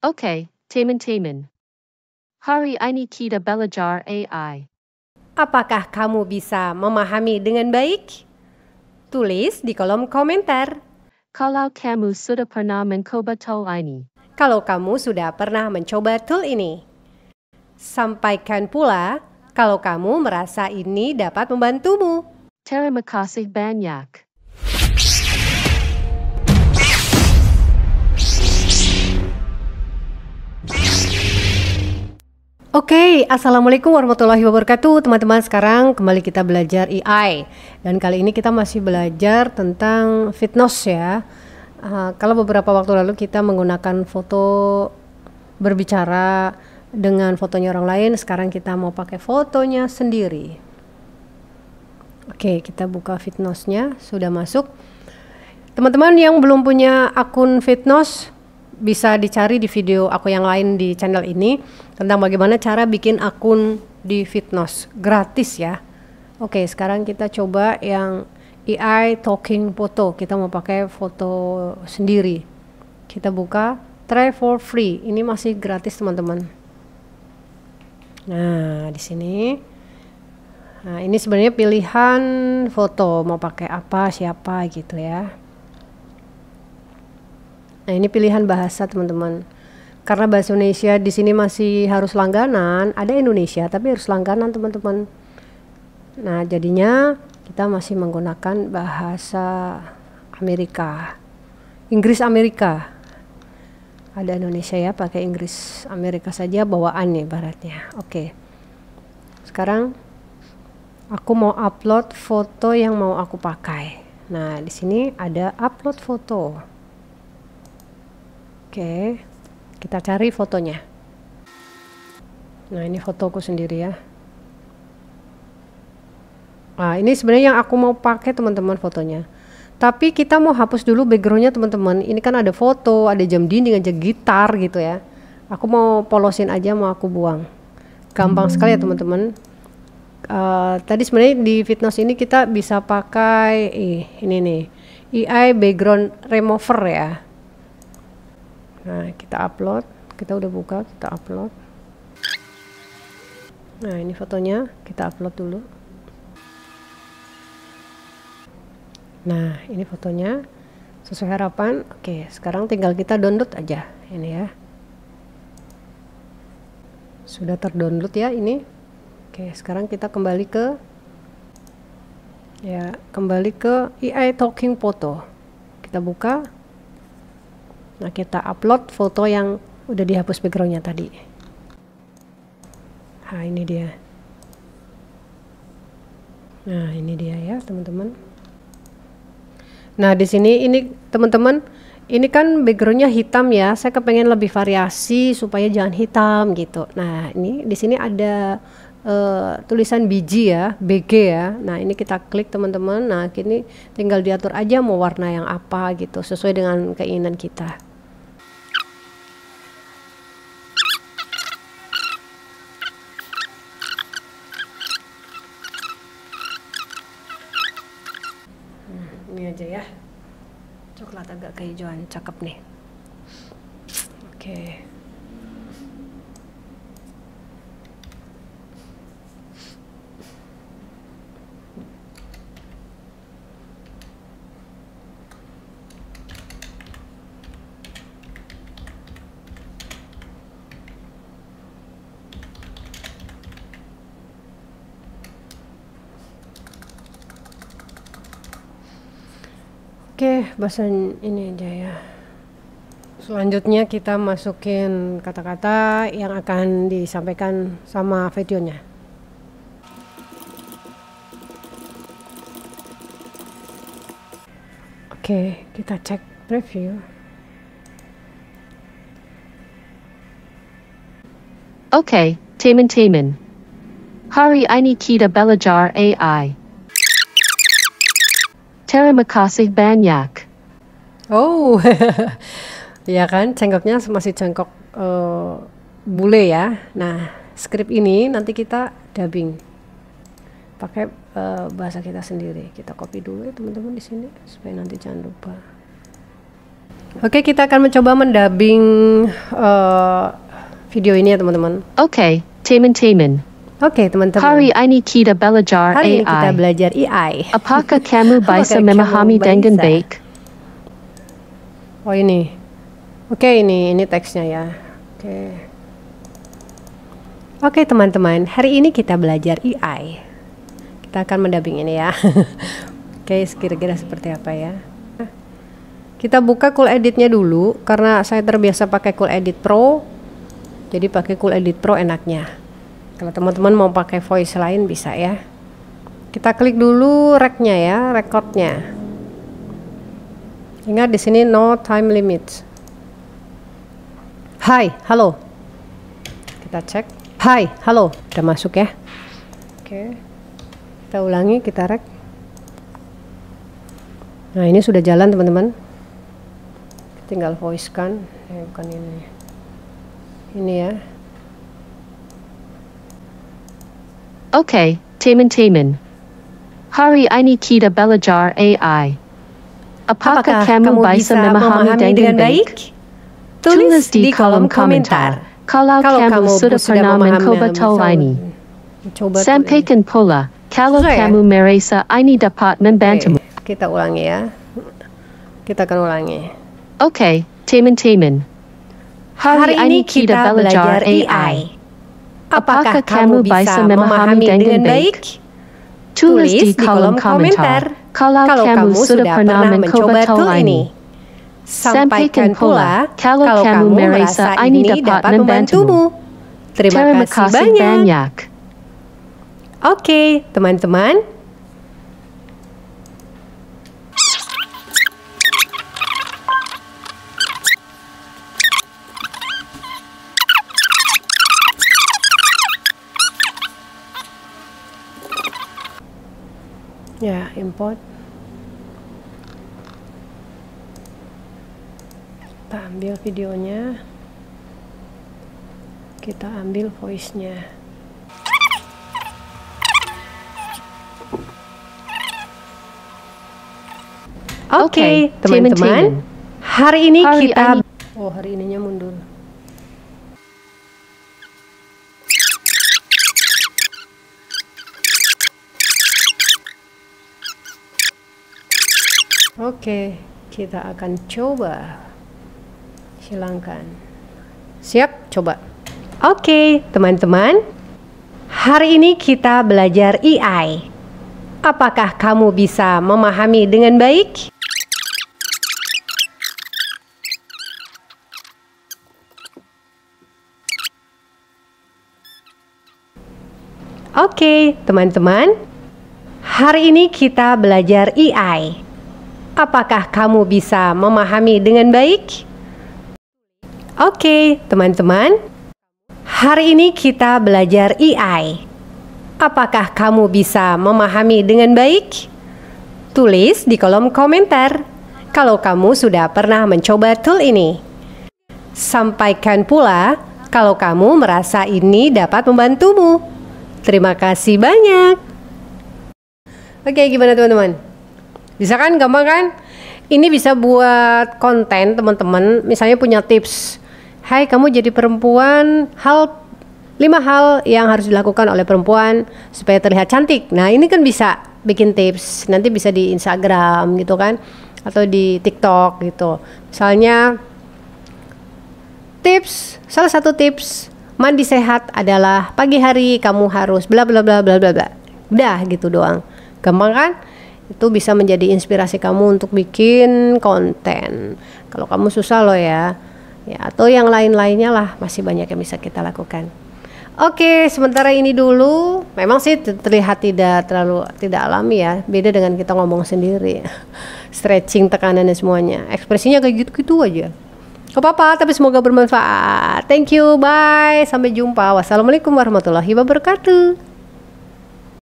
Okay, Taman Taman. Hari ini kita belajar AI. Apakah kamu bisa memahami dengan baik? Tulis di kolom komentar. Kalau kamu sudah pernah mencoba tool ini. Kalau kamu sudah pernah mencoba tool ini. Sampaikan pula kalau kamu merasa ini dapat membantumu. Terima kasih banyak. Oke, okay, assalamualaikum warahmatullahi wabarakatuh, teman-teman. Sekarang kembali kita belajar AI dan kali ini kita masih belajar tentang fitness ya. Uh, kalau beberapa waktu lalu kita menggunakan foto berbicara dengan fotonya orang lain, sekarang kita mau pakai fotonya sendiri. Oke, okay, kita buka fitnessnya, sudah masuk. Teman-teman yang belum punya akun fitness bisa dicari di video aku yang lain di channel ini tentang bagaimana cara bikin akun di Fitnos gratis ya. Oke, sekarang kita coba yang AI talking photo. Kita mau pakai foto sendiri. Kita buka try for free. Ini masih gratis, teman-teman. Nah, di sini Nah, ini sebenarnya pilihan foto mau pakai apa, siapa gitu ya. Nah, ini pilihan bahasa, teman-teman. Karena bahasa Indonesia di sini masih harus langganan, ada Indonesia tapi harus langganan, teman-teman. Nah, jadinya kita masih menggunakan bahasa Amerika. Inggris Amerika. Ada Indonesia ya, pakai Inggris Amerika saja bawaan nih ya, baratnya. Oke. Sekarang aku mau upload foto yang mau aku pakai. Nah, di sini ada upload foto. Oke, kita cari fotonya. Nah, ini fotoku sendiri ya. Nah, ini sebenarnya yang aku mau pakai teman-teman fotonya. Tapi kita mau hapus dulu backgroundnya teman-teman. Ini kan ada foto, ada jam dinding, ada gitar gitu ya. Aku mau polosin aja, mau aku buang. Gampang hmm. sekali ya teman-teman. Uh, tadi sebenarnya di fitness ini kita bisa pakai eh, ini nih, AI e background remover ya nah kita upload kita udah buka kita upload nah ini fotonya kita upload dulu nah ini fotonya sesuai harapan oke sekarang tinggal kita download aja ini ya sudah terdownload ya ini oke sekarang kita kembali ke ya kembali ke AI e Talking Photo kita buka Nah, kita upload foto yang udah dihapus backgroundnya tadi. Nah, ini dia. Nah, ini dia ya, teman-teman. Nah, di sini ini teman-teman, ini kan backgroundnya hitam ya. Saya kepengen lebih variasi supaya jangan hitam gitu. Nah, ini di sini ada uh, tulisan biji ya, BG ya. Nah, ini kita klik teman-teman. Nah, kini tinggal diatur aja mau warna yang apa gitu sesuai dengan keinginan kita. aja ya coklat agak kehijauan cakep nih oke okay. Oke, okay, ini aja ya. Selanjutnya kita masukin kata-kata yang akan disampaikan sama videonya. Oke, kita cek preview. Oke, okay, teman-teman. Hari ini kita belajar AI. Terima kasih banyak. Oh, ya kan cengkoknya masih cengkok uh, bule ya. Nah, skrip ini nanti kita dubbing pakai uh, bahasa kita sendiri. Kita copy dulu ya teman-teman di sini supaya nanti jangan lupa. Oke, kita akan mencoba mendubbing uh, video ini ya teman-teman. Oke, okay. teman-teman. Oke oh, okay, ya. teman-teman. Hari ini kita belajar AI. Hari ini kita belajar AI. Apakah kamu bisa memahami dengan baik? Oh ini. Oke okay, ini ini teksnya ya. Oke. Okay. Oke okay, teman-teman, hari ini kita belajar AI. Kita akan mendabing ini ya. Oke, okay, kira-kira seperti apa ya? Kita buka Cool Editnya dulu karena saya terbiasa pakai Cool Edit Pro. Jadi pakai Cool Edit Pro enaknya. Kalau teman-teman mau pakai voice lain bisa ya. Kita klik dulu reknya ya, recordnya. Ingat di sini no time limit. Hai, halo. Kita cek. Hai, halo. Udah masuk ya. Oke. Kita ulangi, kita rek. Nah, ini sudah jalan teman-teman. Tinggal voice kan. Eh, bukan ini. Ini ya. Okay, Taman Taman. Hari ini kita belajar AI. Apakah, Apakah kamu bisa memahami dengan, dengan baik? Tulis di kolom komentar. Kalau, kalau kamu, kamu sudah pernah mencoba tol ini. Sampaikan pula, kalau so, kamu ya? merasa ini dapat membantumu. Okay, kita ulangi ya. Kita akan ulangi. Oke, okay, Taman Taman. Hari, Hari ini kita, kita belajar AI. AI. Apakah, kamu bisa memahami dengan baik? Tulis di kolom komentar kalau, kamu sudah pernah mencoba tool ini. Sampaikan pula kalau, kamu merasa ini dapat membantumu. Terima, kasih banyak. banyak. Oke, okay, teman-teman. ya import kita ambil videonya kita ambil voice nya oke okay, teman-teman hari ini hari kita oh hari ininya mundur Oke, kita akan coba. Silahkan. Siap, coba. Oke, teman-teman. Hari ini kita belajar EI. Apakah kamu bisa memahami dengan baik? Oke, teman-teman. Hari ini kita belajar EI. Apakah kamu bisa memahami dengan baik? Oke, teman-teman. Hari ini kita belajar EI. Apakah kamu bisa memahami dengan baik? Tulis di kolom komentar kalau kamu sudah pernah mencoba tool ini. Sampaikan pula kalau kamu merasa ini dapat membantumu. Terima kasih banyak. Oke, gimana teman-teman? Bisa kan gampang kan? Ini bisa buat konten teman-teman, misalnya punya tips. Hai, kamu jadi perempuan, hal lima hal yang harus dilakukan oleh perempuan supaya terlihat cantik. Nah, ini kan bisa bikin tips. Nanti bisa di Instagram gitu kan atau di TikTok gitu. Misalnya tips, salah satu tips mandi sehat adalah pagi hari kamu harus bla bla bla bla bla bla. Udah gitu doang. Gampang kan? itu bisa menjadi inspirasi kamu untuk bikin konten. Kalau kamu susah loh ya, ya atau yang lain-lainnya lah masih banyak yang bisa kita lakukan. Oke, sementara ini dulu. Memang sih terlihat tidak terlalu tidak alami ya. Beda dengan kita ngomong sendiri. Stretching tekanan dan semuanya. Ekspresinya kayak gitu-gitu aja. Gak apa-apa, tapi semoga bermanfaat. Thank you, bye. Sampai jumpa. Wassalamualaikum warahmatullahi wabarakatuh.